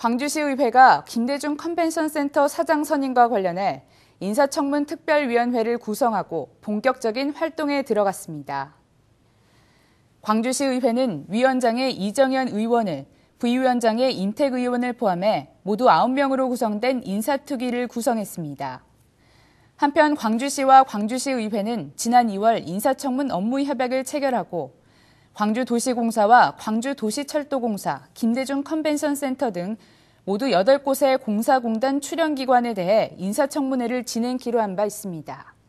광주시의회가 김대중 컨벤션 센터 사장 선임과 관련해 인사청문 특별위원회를 구성하고 본격적인 활동에 들어갔습니다. 광주시의회는 위원장의 이정현 의원을 부위원장의 임택 의원을 포함해 모두 9명으로 구성된 인사특위를 구성했습니다. 한편 광주시와 광주시의회는 지난 2월 인사청문 업무 협약을 체결하고 광주도시공사와 광주도시철도공사, 김대중 컨벤션 센터 등 모두 8곳의 공사공단 출연기관에 대해 인사청문회를 진행키로 한 바 있습니다.